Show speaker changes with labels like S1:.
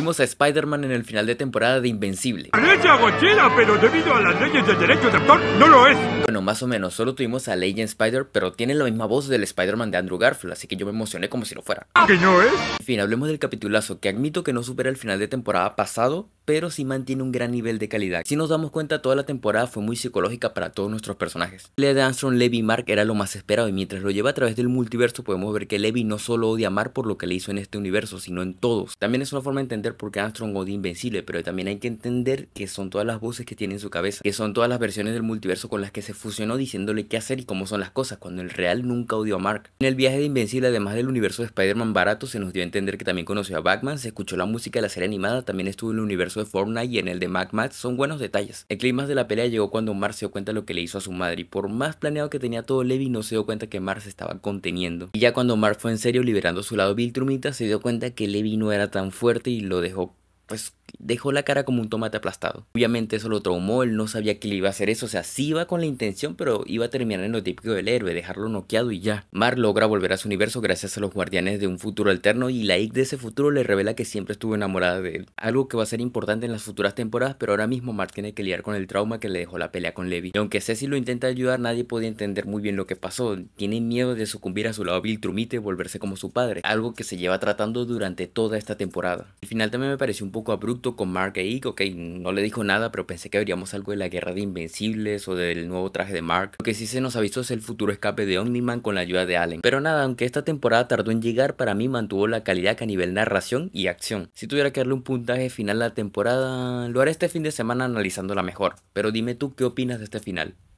S1: Tuvimos a Spider-Man en el final de temporada de Invencible. pero debido a las leyes del derecho de no lo es! Bueno, más o menos, solo tuvimos a Legend Spider, pero tiene la misma voz del Spider-Man de Andrew Garfield, así que yo me emocioné como si lo fuera. ¿Ah, ¿Que no es? En fin, hablemos del capitulazo, que admito que no supera el final de temporada pasado, pero sí mantiene un gran nivel de calidad. Si nos damos cuenta, toda la temporada fue muy psicológica para todos nuestros personajes. La de Armstrong, Levi y Mark era lo más esperado y mientras lo lleva a través del multiverso podemos ver que Levi no solo odia a Mark por lo que le hizo en este universo, sino en todos. También es una forma de entender por qué Armstrong odia Invencible, pero también hay que entender que son todas las voces que tiene en su cabeza, que son todas las versiones del multiverso con las que se fusionó diciéndole qué hacer y cómo son las cosas, cuando el real nunca odió a Mark. En el viaje de Invencible, además del universo de Spider-Man barato, se nos dio a entender que también conoció a Batman, se escuchó la música de la serie animada, también estuvo en el universo de Fortnite y en el de Magmat son buenos detalles. El clima de la pelea llegó cuando Mar se dio cuenta de lo que le hizo a su madre y por más planeado que tenía todo Levi no se dio cuenta que Mar estaba conteniendo. Y ya cuando Mar fue en serio liberando su lado Viltrumita se dio cuenta que Levi no era tan fuerte y lo dejó pues dejó la cara como un tomate aplastado. Obviamente eso lo traumó, él no sabía que le iba a hacer eso, o sea, sí iba con la intención, pero iba a terminar en lo típico del héroe, dejarlo noqueado y ya. Mar logra volver a su universo gracias a los guardianes de un futuro alterno y la Ike de ese futuro le revela que siempre estuvo enamorada de él, algo que va a ser importante en las futuras temporadas, pero ahora mismo mar tiene que lidiar con el trauma que le dejó la pelea con Levi. Y aunque Ceci lo intenta ayudar, nadie podía entender muy bien lo que pasó, tiene miedo de sucumbir a su lado Viltrumite y volverse como su padre, algo que se lleva tratando durante toda esta temporada. Al final también me pareció un poco poco abrupto con Mark ahí, ok, no le dijo nada, pero pensé que veríamos algo de la guerra de Invencibles o del nuevo traje de Mark. Lo que sí se nos avisó es el futuro escape de Omniman con la ayuda de Allen. Pero nada, aunque esta temporada tardó en llegar, para mí mantuvo la calidad que a nivel narración y acción. Si tuviera que darle un puntaje final a la temporada, lo haré este fin de semana analizándola mejor. Pero dime tú qué opinas de este final.